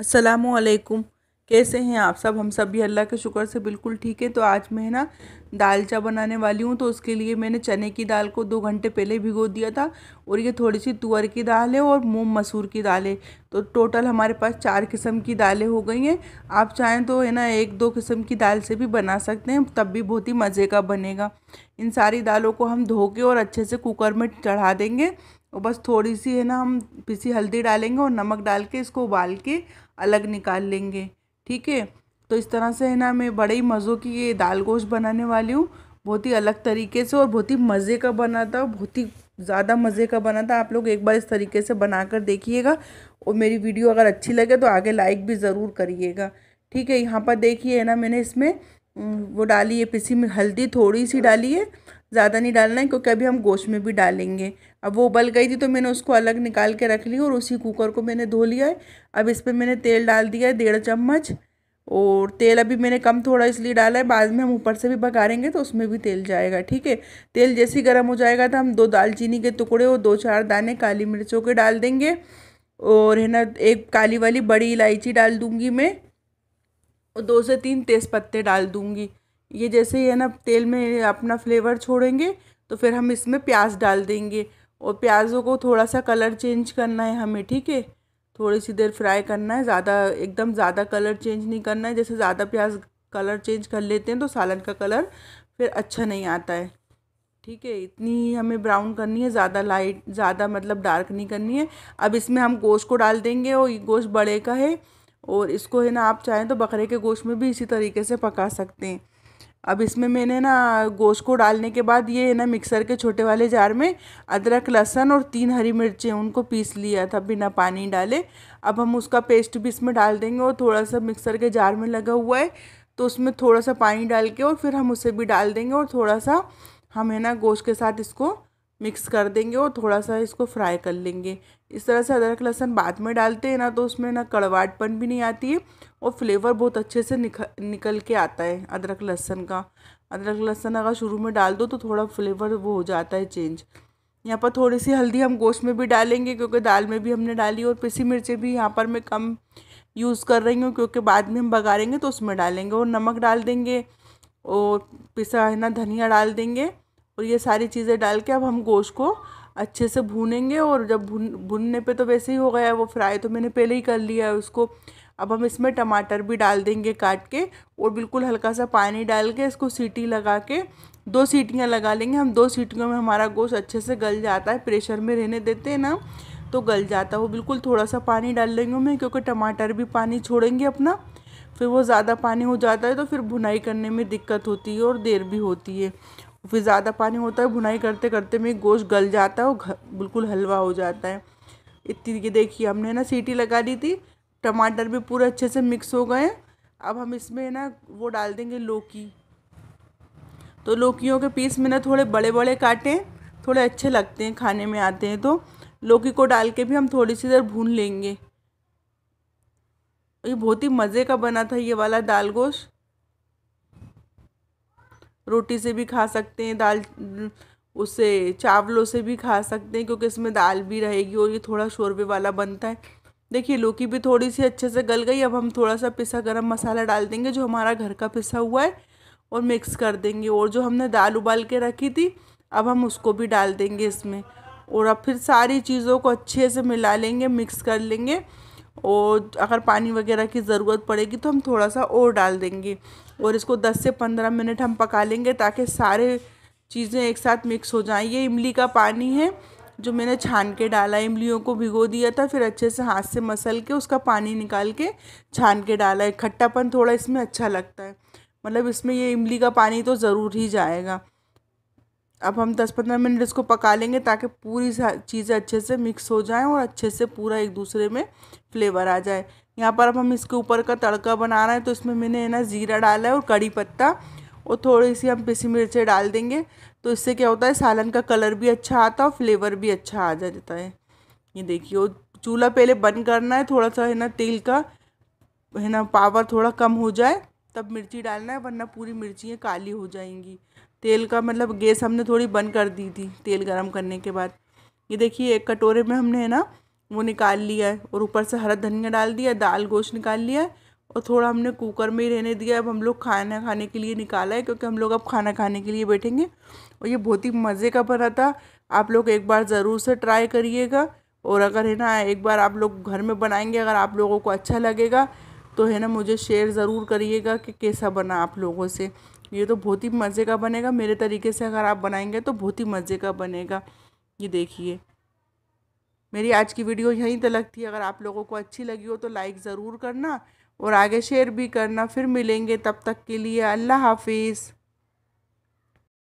असलकुम कैसे हैं आप सब हम सब भी अल्लाह के शुक्र से बिल्कुल ठीक है तो आज मैं ना दाल चा बनाने वाली हूँ तो उसके लिए मैंने चने की दाल को दो घंटे पहले भिगो दिया था और ये थोड़ी सी तुअर की दाल है और मूंग मसूर की दाल है तो टोटल हमारे पास चार किस्म की दालें हो गई हैं आप चाहें तो है ना एक दो किस्म की दाल से भी बना सकते हैं तब भी बहुत ही मज़े का बनेगा इन सारी दालों को हम धो के और अच्छे से कुकर में चढ़ा देंगे और बस थोड़ी सी है ना हम पीसी हल्दी डालेंगे और नमक डाल के इसको उबाल के अलग निकाल लेंगे ठीक है तो इस तरह से है ना मैं बड़े ही मज़ों की ये दाल गोश्त बनाने वाली हूँ बहुत ही अलग तरीके से और बहुत ही मज़े का बना था बहुत ही ज़्यादा मज़े का बना था आप लोग एक बार इस तरीके से बना कर देखिएगा और मेरी वीडियो अगर अच्छी लगे तो आगे लाइक भी ज़रूर करिएगा ठीक है यहाँ पर देखिए है ना मैंने इसमें वो डाली है पिसी में हल्दी थोड़ी सी डाली है ज़्यादा नहीं डालना है क्योंकि अभी हम गोश्त में भी डालेंगे अब वो उबल गई थी तो मैंने उसको अलग निकाल के रख ली और उसी कुकर को मैंने धो लिया है अब इस पर मैंने तेल डाल दिया है डेढ़ चम्मच और तेल अभी मैंने कम थोड़ा इसलिए डाला है बाद में हम ऊपर से भी पकारेंगे तो उसमें भी तेल जाएगा ठीक है तेल जैसे ही गर्म हो जाएगा तो हम दो दालचीनी के टुकड़े और दो चार दाने काली मिर्चों के डाल देंगे और है ना एक काली वाली बड़ी इलायची डाल दूँगी मैं और दो से तीन तेज़पत्ते डाल दूँगी ये जैसे ही है ना तेल में अपना फ्लेवर छोड़ेंगे तो फिर हम इसमें प्याज डाल देंगे और प्याज़ों को थोड़ा सा कलर चेंज करना है हमें ठीक है थोड़ी सी देर फ्राई करना है ज़्यादा एकदम ज़्यादा कलर चेंज नहीं करना है जैसे ज़्यादा प्याज कलर चेंज कर लेते हैं तो सालन का कलर फिर अच्छा नहीं आता है ठीक है इतनी ही हमें ब्राउन करनी है ज़्यादा लाइट ज़्यादा मतलब डार्क नहीं करनी है अब इसमें हम गोश्त को डाल देंगे और ये गोश्त बड़े का है और इसको है ना आप चाहें तो बकरे के गोश्त में भी इसी तरीके से पका सकते हैं अब इसमें मैंने ना गोश्त को डालने के बाद ये ना मिक्सर के छोटे वाले जार में अदरक लहसुन और तीन हरी मिर्चें उनको पीस लिया था बिना पानी डाले अब हम उसका पेस्ट भी इसमें डाल देंगे और थोड़ा सा मिक्सर के जार में लगा हुआ है तो उसमें थोड़ा सा पानी डाल के और फिर हम उसे भी डाल देंगे और थोड़ा सा हम है ना गोश्त के साथ इसको मिक्स कर देंगे और थोड़ा सा इसको फ्राई कर लेंगे इस तरह से अदरक लहसन बाद में डालते हैं ना तो उसमें ना कड़वाटपन भी नहीं आती है और फ्लेवर बहुत अच्छे से निक, निकल के आता है अदरक लहसन का अदरक लहसन अगर शुरू में डाल दो तो थोड़ा फ्लेवर वो हो जाता है चेंज यहाँ पर थोड़ी सी हल्दी हम गोश्त में भी डालेंगे क्योंकि दाल में भी हमने डाली और पिसी मिर्चें भी यहाँ पर मैं कम यूज़ कर रही हूँ क्योंकि बाद में हम बगाड़ेंगे तो उसमें डालेंगे और नमक डाल देंगे और पिसा है ना धनिया डाल देंगे और ये सारी चीज़ें डाल के अब हम गोश्त को अच्छे से भूनेंगे और जब भुन भुनने पे तो वैसे ही हो गया है वो फ्राई तो मैंने पहले ही कर लिया है उसको अब हम इसमें टमाटर भी डाल देंगे काट के और बिल्कुल हल्का सा पानी डाल के इसको सीटी लगा के दो सीटियाँ लगा लेंगे हम दो सीटियों में हमारा गोश्त अच्छे से गल जाता है प्रेशर में रहने देते हैं ना तो गल जाता है वो बिल्कुल थोड़ा सा पानी डाल लेंगे हमें क्योंकि टमाटर भी पानी छोड़ेंगे अपना फिर वो ज़्यादा पानी हो जाता है तो फिर भुनाई करने में दिक्कत होती है और देर भी होती है फिर ज़्यादा पानी होता है भुनाई करते करते में गोश्त गल जाता है और बिल्कुल हलवा हो जाता है इतनी ये देखिए हमने ना सीटी लगा दी थी टमाटर भी पूरे अच्छे से मिक्स हो गए अब हम इसमें ना वो डाल देंगे लौकी तो लौकियों के पीस में ना थोड़े बड़े बड़े काटें थोड़े अच्छे लगते हैं खाने में आते हैं तो लौकी को डाल के भी हम थोड़ी सी देर भून लेंगे ये बहुत ही मज़े का बना था ये वाला दाल गोश्त रोटी से भी खा सकते हैं दाल उसे चावलों से भी खा सकते हैं क्योंकि इसमें दाल भी रहेगी और ये थोड़ा शोरबे वाला बनता है देखिए लौकी भी थोड़ी सी अच्छे से गल गई अब हम थोड़ा सा पिसा गरम मसाला डाल देंगे जो हमारा घर का पिसा हुआ है और मिक्स कर देंगे और जो हमने दाल उबाल के रखी थी अब हम उसको भी डाल देंगे इसमें और अब फिर सारी चीज़ों को अच्छे से मिला लेंगे मिक्स कर लेंगे और अगर पानी वगैरह की ज़रूरत पड़ेगी तो हम थोड़ा सा और डाल देंगे और इसको 10 से 15 मिनट हम पका लेंगे ताकि सारे चीज़ें एक साथ मिक्स हो जाएं ये इमली का पानी है जो मैंने छान के डाला इमलियों को भिगो दिया था फिर अच्छे से हाथ से मसल के उसका पानी निकाल के छान के डाला है खट्टापन थोड़ा इसमें अच्छा लगता है मतलब इसमें ये इमली का पानी तो ज़रूर ही जाएगा अब हम 10-15 मिनट इसको पका लेंगे ताकि पूरी चीज़ें अच्छे से मिक्स हो जाएं और अच्छे से पूरा एक दूसरे में फ्लेवर आ जाए यहाँ पर अब हम इसके ऊपर का तड़का बना रहे हैं तो इसमें मैंने ना ज़ीरा डाला है और कड़ी पत्ता और थोड़ी सी हम पिसी मिर्चें डाल देंगे तो इससे क्या होता है सालन का कलर भी अच्छा आता है और फ्लेवर भी अच्छा आ जाता है ये देखिए और चूल्हा पहले बंद करना है थोड़ा सा है ना तेल का है ना पावर थोड़ा कम हो जाए तब मिर्ची डालना है वरना पूरी मिर्चियाँ काली हो जाएंगी तेल का मतलब गैस हमने थोड़ी बंद कर दी थी तेल गरम करने के बाद ये देखिए एक कटोरे में हमने है ना वो निकाल लिया है और ऊपर से हरा धनिया डाल दिया दाल गोश्त निकाल लिया है और थोड़ा हमने कुकर में ही रहने दिया अब हम लोग खाना खाने के लिए निकाला है क्योंकि हम लोग अब खाना खाने के लिए बैठेंगे और ये बहुत ही मज़े का बना था आप लोग एक बार ज़रूर से ट्राई करिएगा और अगर है ना एक बार आप लोग घर में बनाएंगे अगर आप लोगों को अच्छा लगेगा तो है ना मुझे शेयर ज़रूर करिएगा कि कैसा बना आप लोगों से ये तो बहुत ही मज़े का बनेगा मेरे तरीके से अगर आप बनाएंगे तो बहुत ही मज़े का बनेगा ये देखिए मेरी आज की वीडियो यहीं तक थी अगर आप लोगों को अच्छी लगी हो तो लाइक ज़रूर करना और आगे शेयर भी करना फिर मिलेंगे तब तक के लिए अल्लाह हाफिज़